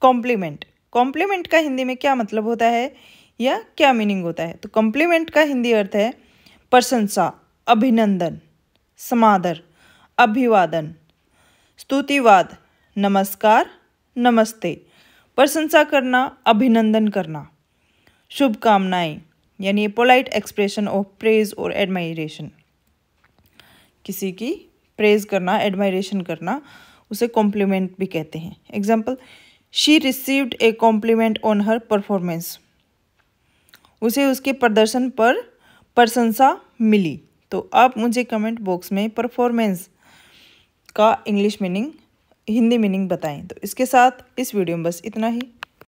complement complement का हिंदी में क्या मतलब होता है या क्या मीनिंग होता है तो कॉम्प्लीमेंट का हिंदी अर्थ है प्रशंसा अभिनंदन समादर अभिवादन स्तुतिवाद नमस्कार नमस्ते प्रशंसा करना अभिनंदन करना शुभकामनाएं यानी पोलाइट एक्सप्रेशन ऑफ प्रेज और एडमायरेशन किसी की प्रेज करना एडमायरेशन करना उसे कॉम्प्लीमेंट भी कहते हैं example she received a compliment on her performance उसे उसके प्रदर्शन पर प्रशंसा मिली तो आप मुझे कमेंट बॉक्स में परफॉर्मेंस का इंग्लिश मीनिंग हिंदी मीनिंग बताएं तो इसके साथ इस वीडियो में बस इतना ही